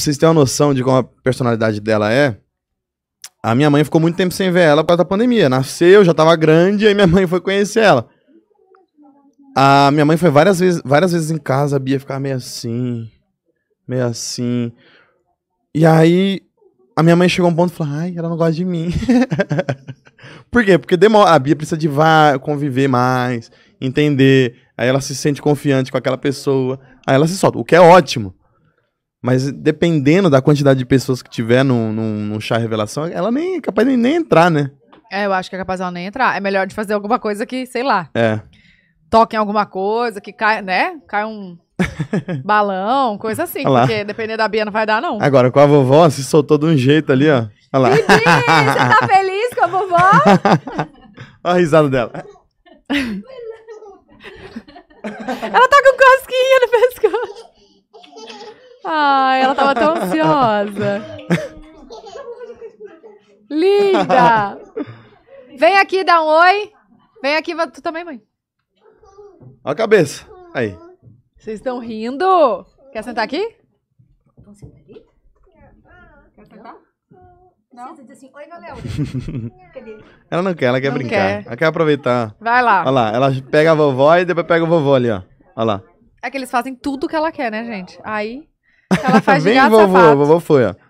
pra vocês terem uma noção de como a personalidade dela é, a minha mãe ficou muito tempo sem ver ela por causa da pandemia. Nasceu, já tava grande, aí minha mãe foi conhecer ela. A minha mãe foi várias vezes, várias vezes em casa, a Bia ficava meio assim, meio assim. E aí a minha mãe chegou a um ponto e falou: "Ai, ela não gosta de mim". por quê? Porque demora, a Bia precisa de conviver mais, entender. Aí ela se sente confiante com aquela pessoa, aí ela se solta, o que é ótimo. Mas dependendo da quantidade de pessoas que tiver num, num, num chá revelação, ela nem é capaz de nem entrar, né? É, eu acho que é capaz ela nem entrar. É melhor de fazer alguma coisa que, sei lá. É. em alguma coisa, que cai, né? Cai um balão, coisa assim. Olha porque lá. depender da Bia não vai dar, não. Agora, com a vovó, se soltou de um jeito ali, ó. Olha lá. você tá feliz com a vovó? Olha a risada dela. ela tá com Ai, ela tava tão ansiosa. Linda! Vem aqui dar um oi. Vem aqui, tu também, mãe. Olha a cabeça. Aí. Vocês estão rindo? Quer sentar aqui? aqui? Quer sentar? Não? Assim, ela não quer, ela quer não brincar. Quer. Ela quer aproveitar. Vai lá. Olha lá, ela pega a vovó e depois pega o vovô ali, ó. Olha lá. É que eles fazem tudo que ela quer, né, gente? Aí ela faz de Vem, gato vovô, safado. vovô foi, ó.